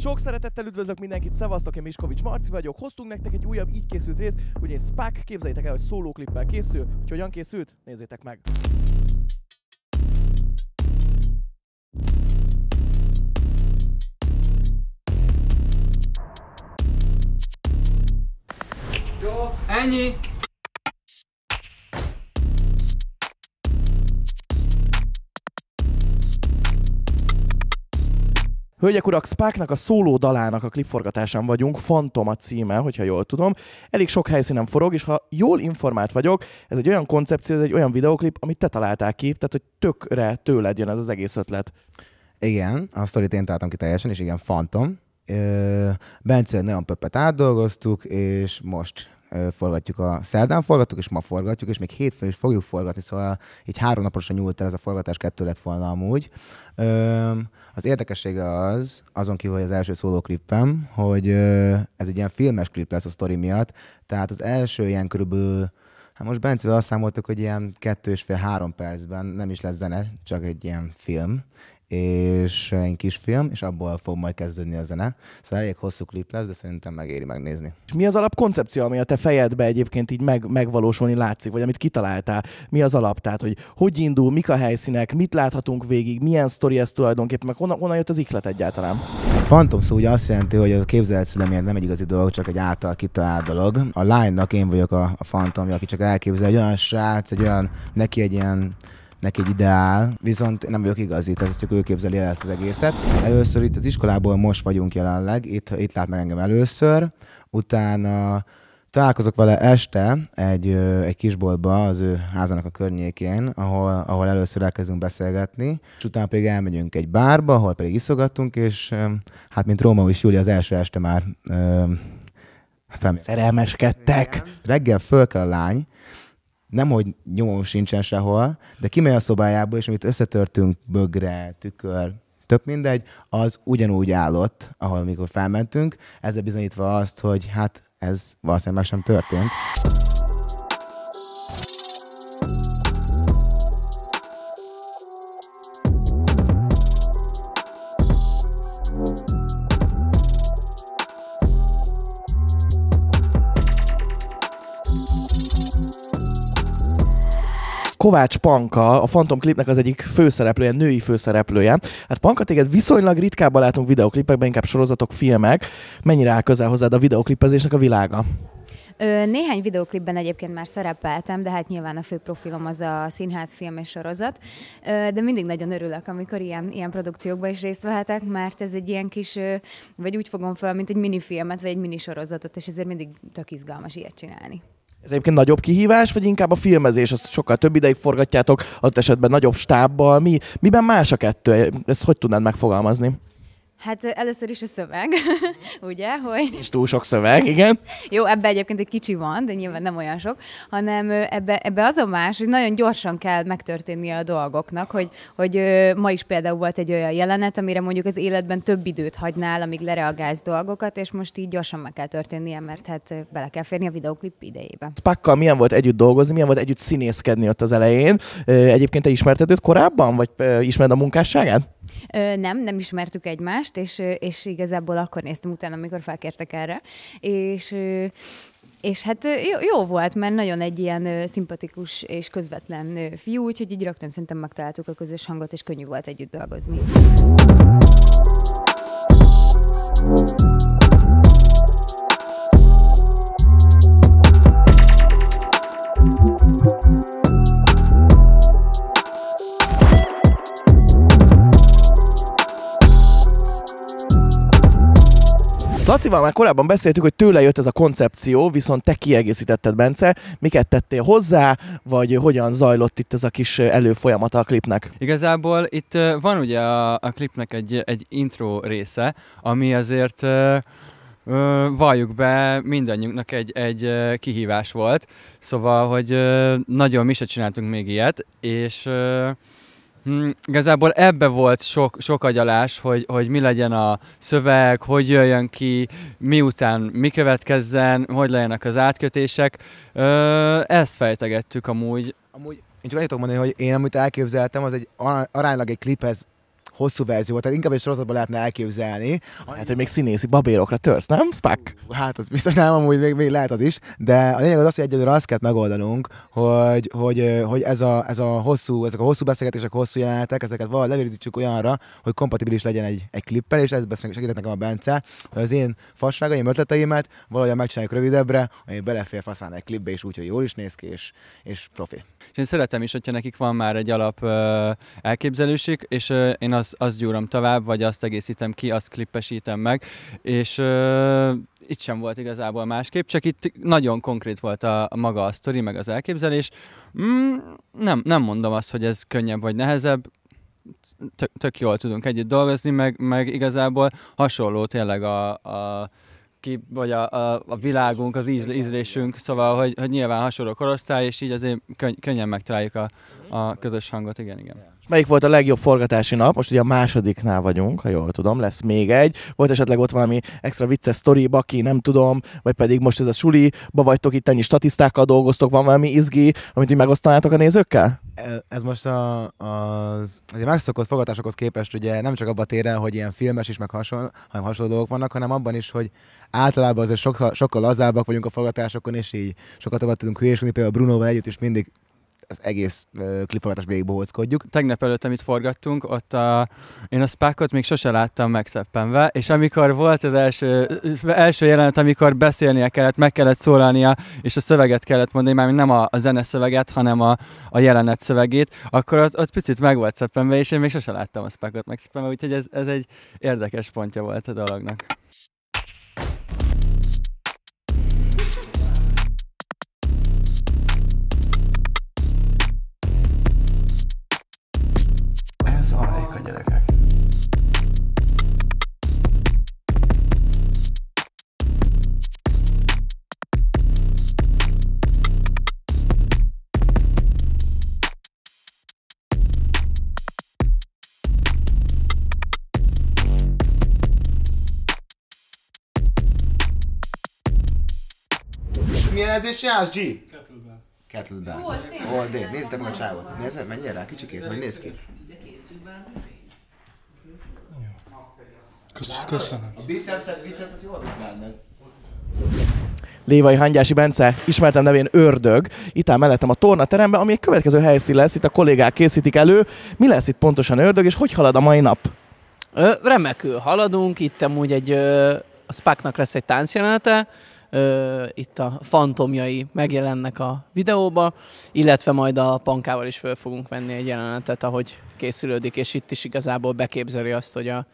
Sok szeretettel üdvözlök mindenkit, szevasztok, én Miskovics Marci vagyok. Hoztunk nektek egy újabb így készült részt, ugye Spack, képzeljétek el, hogy klippel készül, hogy hogyan készült, nézzétek meg. Jó, ennyi! Hölgyek, urak, Spáknak a szóló dalának a klipforgatásán vagyunk, Fantom a címe, hogyha jól tudom. Elég sok helyszínen forog, és ha jól informált vagyok, ez egy olyan koncepció, ez egy olyan videoklip, amit te találtál ki, tehát hogy tökre tőled jön ez az egész ötlet. Igen, a sztorit én találtam ki teljesen, és igen, Fantom. Bence nagyon pöppet átdolgoztuk, és most forgatjuk a szerdán forgattuk, és ma forgatjuk, és még hétfőn is fogjuk forgatni, szóval így három naposan nyúlt el ez a forgatás, kettő lett volna amúgy. Az érdekessége az, azon kívül, hogy az első szólóklipem, hogy ez egy ilyen filmes klip lesz a sztori miatt, tehát az első ilyen körülbelül Hát most Bencevel azt számoltuk, hogy ilyen kettő és fél-három percben nem is lesz zene, csak egy ilyen film, és egy kis film, és abból fog majd kezdődni a zene. Szóval elég hosszú klip lesz, de szerintem megéri megnézni. És mi az alapkoncepció, ami a te fejedbe egyébként így meg, megvalósulni látszik, vagy amit kitaláltál? Mi az alap? Tehát, hogy hogy indul, mik a helyszínek, mit láthatunk végig, milyen sztori ez tulajdonképpen, meg honnan, honnan jött az iklet egyáltalán? A Phantom szó ugye azt jelenti, hogy az a képzelet szülemért nem egy igazi dolog, csak egy által kitalált dolog. A lánynak én vagyok a, a fantomja, aki csak elképzel egy olyan srác, egy olyan, neki egy ilyen neki egy ideál, viszont nem vagyok igazi, tehát csak ő képzeli el ezt az egészet. Először itt az iskolából most vagyunk jelenleg, itt, itt lát meg engem először, utána találkozok vele este egy, egy kisboltba az ő házának a környékén, ahol, ahol először elkezdünk beszélgetni, és utána pedig elmegyünk egy bárba, ahol pedig iszogattunk, és hát mint Róma és Júlia az első este már ö, Szerelmeskedtek! Igen. Reggel föl kell a lány, nem, hogy nyomom sincsen sehol, de kimegy a szobájából, és amit összetörtünk, bögre, tükör, több mindegy, az ugyanúgy állott, ahol amikor felmentünk, ezzel bizonyítva azt, hogy hát ez valószínűleg meg sem történt. Thank you. Kovács Panka, a Phantom klipnek az egyik főszereplője, női főszereplője. Hát Panka téged viszonylag ritkábban látunk videoklipekben, inkább sorozatok, filmek. Mennyire áll közel hozzád a videoklipezésnek a világa? Néhány videoklipben egyébként már szerepeltem, de hát nyilván a fő profilom az a színház, film és sorozat, de mindig nagyon örülök, amikor ilyen, ilyen produkciókban is részt vehetek, mert ez egy ilyen kis, vagy úgy fogom fel, mint egy minifilmet, vagy egy minisorozatot, és ezért mindig tök izgalmas ilyet csinálni. Ez egyébként nagyobb kihívás, vagy inkább a filmezés? Azt sokkal több ideig forgatjátok, adott esetben nagyobb stábbal. Mi, miben más a kettő? Ezt hogy tudnád megfogalmazni? Hát először is a szöveg, ugye? Hogy... És túl sok szöveg, igen. Jó, ebbe egyébként egy kicsi van, de nyilván nem olyan sok, hanem ebbe, ebbe az a más, hogy nagyon gyorsan kell megtörténnie a dolgoknak, hogy, hogy ma is például volt egy olyan jelenet, amire mondjuk az életben több időt hagynál, amíg lereagálsz dolgokat, és most így gyorsan meg kell történnie, mert hát bele kell férni a videoklip idejébe. Spakkal milyen volt együtt dolgozni, milyen volt együtt színészkedni ott az elején? Egyébként te ismerted őt korábban, vagy ismered a munkásságát? Ö, nem, nem ismertük egymást, és, és igazából akkor néztem utána, amikor felkértek erre. És és hát jó, jó volt, mert nagyon egy ilyen szimpatikus és közvetlen fiú, úgyhogy így rögtön szerintem megtaláltuk a közös hangot, és könnyű volt együtt dolgozni. Lacival már korábban beszéltük, hogy tőle jött ez a koncepció, viszont te kiegészítetted, Bence. Miket tettél hozzá, vagy hogyan zajlott itt ez a kis előfolyamata a klipnek? Igazából itt van ugye a, a klipnek egy, egy intro része, ami azért ö, valljuk be, mindannyiunknak egy, egy kihívás volt, szóval, hogy ö, nagyon mi se csináltunk még ilyet, és ö, Hmm, igazából ebbe volt sok, sok agyalás, hogy, hogy mi legyen a szöveg, hogy jöjjön ki, miután mi következzen, hogy legyenek az átkötések. Ö, ezt fejtegettük amúgy. Amúgy én csak annyit tudok mondani, hogy én amit elképzeltem, az egy aránylag egy kliphez hosszú verzió, tehát inkább egy sorozatban lehetne elképzelni. Hát, hogy még színészi babérokra törsz, nem, Spack? Hát, az biztos nem, amúgy még, még lehet az is, de a lényeg az az, hogy egyelőre azt kell megoldanunk, hogy, hogy, hogy ez, a, ez a hosszú, ezek a hosszú beszélgetések, hosszú jelenetek, ezeket valahogy levérítsük olyanra, hogy kompatibilis legyen egy, egy klippel, és ez segített nekem a Bence, hogy az én fasságaim, ötleteimet valahogy megcsináljuk rövidebbre, ami belefér faszán egy klipbe, és úgy, hogy jól is néz ki, és, és profi. És én szeretem is, hogyha nekik van már egy alap uh, elképzelésük, és uh, én azt azt az gyúrom tovább, vagy azt egészítem ki, azt klippesítem meg, és ö, itt sem volt igazából másképp, csak itt nagyon konkrét volt a, a maga a sztori, meg az elképzelés. Mm, nem, nem mondom azt, hogy ez könnyebb vagy nehezebb, tök, tök jól tudunk együtt dolgozni, meg, meg igazából hasonló tényleg a, a ki, vagy a, a, a világunk, az íz, ízlésünk, szóval, hogy, hogy nyilván hasonló korosztály, és így azért könny- könnyen megtaláljuk a, a közös hangot, igen, igen. És melyik volt a legjobb forgatási nap? Most ugye a másodiknál vagyunk, ha jól tudom, lesz még egy. Volt esetleg ott valami extra vicces sztori, baki, nem tudom, vagy pedig most ez a suliba vagytok, itt ennyi statisztákkal dolgoztok, van valami izgi, amit így megosztanátok a nézőkkel? E, ez most a, az, az megszokott fogadásokhoz képest ugye nem csak abban a téren, hogy ilyen filmes is meg hasonló, hanem hasonló dolgok vannak, hanem abban is, hogy általában azért sokkal, sokkal lazábbak vagyunk a fogadásokon, és így sokat tovább tudunk hülyéskedni, például Brunoval együtt is mindig az egész klipforgatás végig bohóckodjuk. Tegnap előtt, amit forgattunk, ott a, én a spákot még sose láttam megszeppenve, és amikor volt az első, első jelenet, amikor beszélnie kellett, meg kellett szólalnia, és a szöveget kellett mondani, már nem a, a zene szöveget, hanem a, a jelenet szövegét, akkor ott, ott picit meg volt szeppenve, és én még sose láttam a spákot megszeppenve, úgyhogy ez, ez egy érdekes pontja volt a dolognak. versenyzést csinálsz, G? Kettlebell. Kettlebell. Old Nézd meg a csávot. Nézd, hát menjél rá kicsikét, hogy néz ki. Köszönöm. A bicepset, bicepset jól tudnád meg. Lévai Hangyási Bence, ismertem nevén Ördög. Itt áll mellettem a tornaterembe, ami egy következő helyszín lesz, itt a kollégák készítik elő. Mi lesz itt pontosan Ördög, és hogy halad a mai nap? Ö, remekül haladunk, itt amúgy egy, ö, a Spáknak lesz egy táncjelenete, ö, itt a fantomjai megjelennek a videóba, illetve majd a pankával is föl fogunk venni egy jelenetet, ahogy készülődik, és itt is igazából beképzeli azt, hogy a,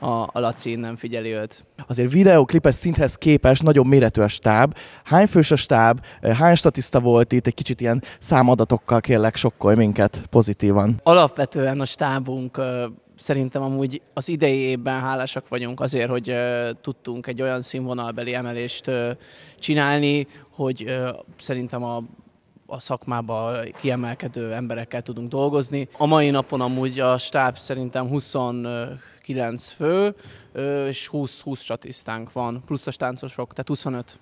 a, a Laci nem figyeli őt. Azért videóklipes szinthez képest nagyobb méretű a stáb. Hány fős a stáb? Hány statiszta volt itt? Egy kicsit ilyen számadatokkal kérlek, sokkolj minket pozitívan. Alapvetően a stábunk szerintem amúgy az idei évben hálásak vagyunk azért, hogy uh, tudtunk egy olyan színvonalbeli emelést uh, csinálni, hogy uh, szerintem a a szakmába kiemelkedő emberekkel tudunk dolgozni. A mai napon amúgy a stáb szerintem 29 fő, és 20-20 statisztánk van, plusz a stáncosok, tehát 25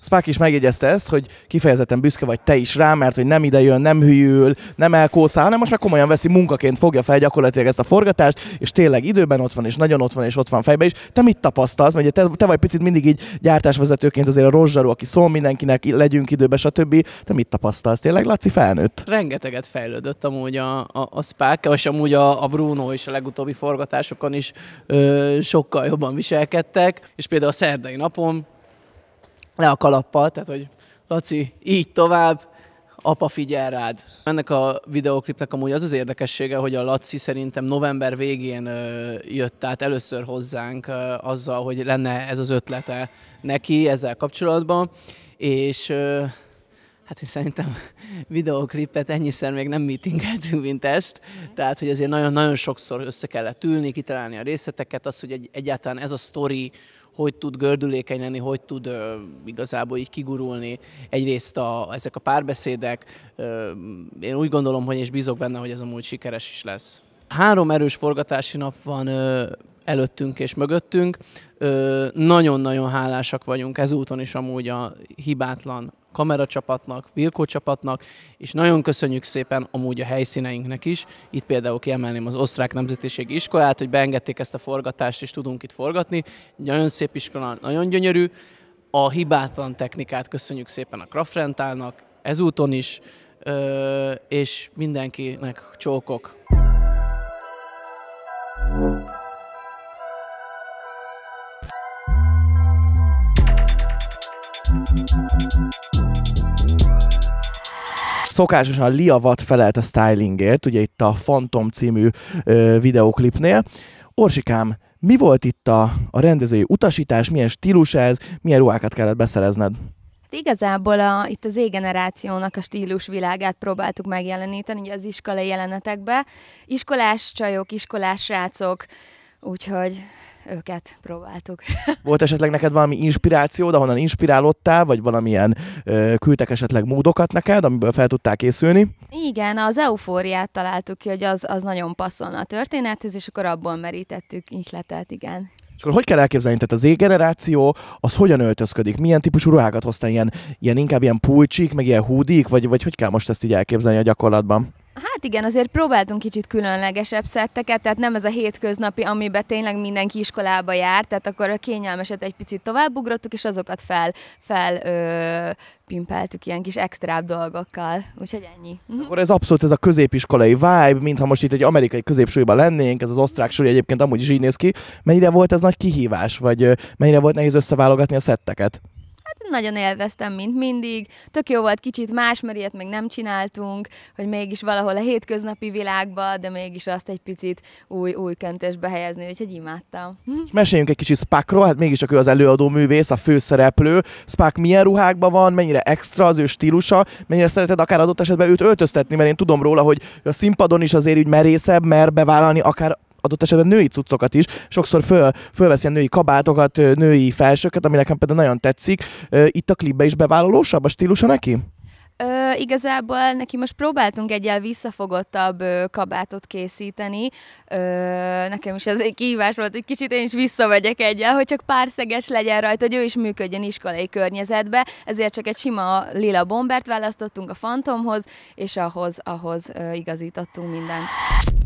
Spák is megjegyezte ezt, hogy kifejezetten büszke vagy te is rá, mert hogy nem ide jön, nem hülyül, nem elkószál, hanem most már komolyan veszi munkaként, fogja fel gyakorlatilag ezt a forgatást, és tényleg időben ott van, és nagyon ott van, és ott van fejbe is. Te mit tapasztalsz? Mert te, te vagy picit mindig így gyártásvezetőként azért a rozsarú, aki szól mindenkinek, legyünk időbe, stb. Te mit tapasztalsz? Tényleg Laci felnőtt? Rengeteget fejlődött amúgy a, a, a Spák, és amúgy a, a Bruno is a legutóbbi forgatásokon is ö, sokkal jobban viselkedtek, és például a szerdai napon le a kalappal, tehát hogy Laci, így tovább, apa figyel rád. Ennek a videoklipnek amúgy az az érdekessége, hogy a Laci szerintem november végén jött át először hozzánk azzal, hogy lenne ez az ötlete neki ezzel kapcsolatban, és Hát én szerintem videoklipet ennyiszer még nem meetingeltünk, mint ezt. Tehát, hogy azért nagyon-nagyon sokszor össze kellett ülni, kitalálni a részleteket, az, hogy egy, egyáltalán ez a story, hogy tud gördülékeny lenni, hogy tud ö, igazából így kigurulni. Egyrészt a, ezek a párbeszédek, ö, én úgy gondolom, hogy és bízok benne, hogy ez amúgy sikeres is lesz. Három erős forgatási nap van ö, előttünk és mögöttünk. Nagyon-nagyon hálásak vagyunk ezúton is amúgy a hibátlan kameracsapatnak, Vilkó csapatnak, és nagyon köszönjük szépen amúgy a helyszíneinknek is. Itt például kiemelném az Osztrák Nemzetiségi Iskolát, hogy beengedték ezt a forgatást, és tudunk itt forgatni. Nagyon szép iskola, nagyon gyönyörű. A hibátlan technikát köszönjük szépen a Krafrentálnak, ezúton is, és mindenkinek csókok. Thank you szokásosan Liavat felelt a stylingért, ugye itt a Phantom című ö, videóklipnél. Orsikám, mi volt itt a, a rendezői utasítás, milyen stílus ez, milyen ruhákat kellett beszerezned? Hát igazából a, itt az égenerációnak a stílus világát próbáltuk megjeleníteni, ugye az iskolai jelenetekbe. Iskolás csajok, iskolás rácok, úgyhogy őket próbáltuk. Volt esetleg neked valami inspiráció, de honnan inspirálódtál, vagy valamilyen ö, küldtek esetleg módokat neked, amiből fel tudtál készülni? Igen, az eufóriát találtuk ki, hogy az, az nagyon passzolna a történethez, és akkor abból merítettük ihletet, igen. És akkor hogy kell elképzelni, tehát az generáció az hogyan öltözködik? Milyen típusú ruhákat hoztál? Ilyen, ilyen inkább ilyen pulcsik, meg ilyen húdik, vagy, vagy hogy kell most ezt így elképzelni a gyakorlatban? Hát igen, azért próbáltunk kicsit különlegesebb szetteket, tehát nem ez a hétköznapi, amiben tényleg mindenki iskolába jár, tehát akkor a kényelmeset egy picit tovább ugrottuk, és azokat fel, fel ö, pimpeltük ilyen kis extrább dolgokkal. Úgyhogy ennyi. Mhm. Akkor ez abszolút ez a középiskolai vibe, mintha most itt egy amerikai középsúlyban lennénk, ez az osztrák súly egyébként amúgy is így néz ki. Mennyire volt ez nagy kihívás, vagy mennyire volt nehéz összeválogatni a szetteket? hát nagyon élveztem, mint mindig. Tök jó volt, kicsit más, mert ilyet még nem csináltunk, hogy mégis valahol a hétköznapi világba, de mégis azt egy picit új, új köntösbe helyezni, úgyhogy imádtam. És meséljünk egy kicsit Spákról, hát mégis ő az előadó művész, a főszereplő. Spák milyen ruhákban van, mennyire extra az ő stílusa, mennyire szereted akár adott esetben őt öltöztetni, mert én tudom róla, hogy a színpadon is azért úgy merészebb, mer bevállalni akár adott esetben női cuccokat is, sokszor föl, fölveszi a női kabátokat, női felsőket, ami nekem például nagyon tetszik. Itt a klipbe is bevállalósabb a stílusa neki? Ö, igazából neki most próbáltunk egyel visszafogottabb ö, kabátot készíteni. Ö, nekem is ez egy kihívás volt, egy kicsit én is visszamegyek egyel, hogy csak pár szeges legyen rajta, hogy ő is működjön iskolai környezetbe. Ezért csak egy sima lila bombert választottunk a Fantomhoz, és ahhoz, ahhoz ö, igazítottunk mindent.